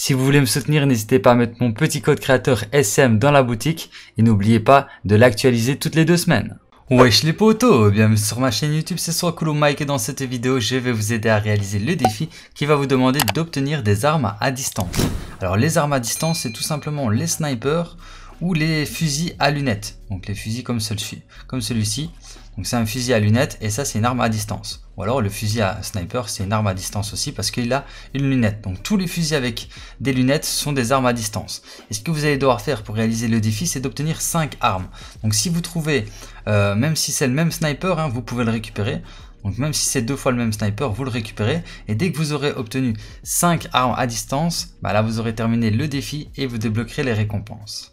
Si vous voulez me soutenir, n'hésitez pas à mettre mon petit code créateur SM dans la boutique et n'oubliez pas de l'actualiser toutes les deux semaines. Wesh les potos, bienvenue sur ma chaîne YouTube, c'est soit Mike et dans cette vidéo je vais vous aider à réaliser le défi qui va vous demander d'obtenir des armes à distance. Alors les armes à distance c'est tout simplement les snipers ou les fusils à lunettes, donc les fusils comme celui-ci. Donc c'est un fusil à lunettes et ça c'est une arme à distance. Ou alors le fusil à sniper c'est une arme à distance aussi parce qu'il a une lunette. Donc tous les fusils avec des lunettes sont des armes à distance. Et ce que vous allez devoir faire pour réaliser le défi c'est d'obtenir 5 armes. Donc si vous trouvez, euh, même si c'est le même sniper, hein, vous pouvez le récupérer. Donc même si c'est deux fois le même sniper, vous le récupérez. Et dès que vous aurez obtenu 5 armes à distance, bah là vous aurez terminé le défi et vous débloquerez les récompenses.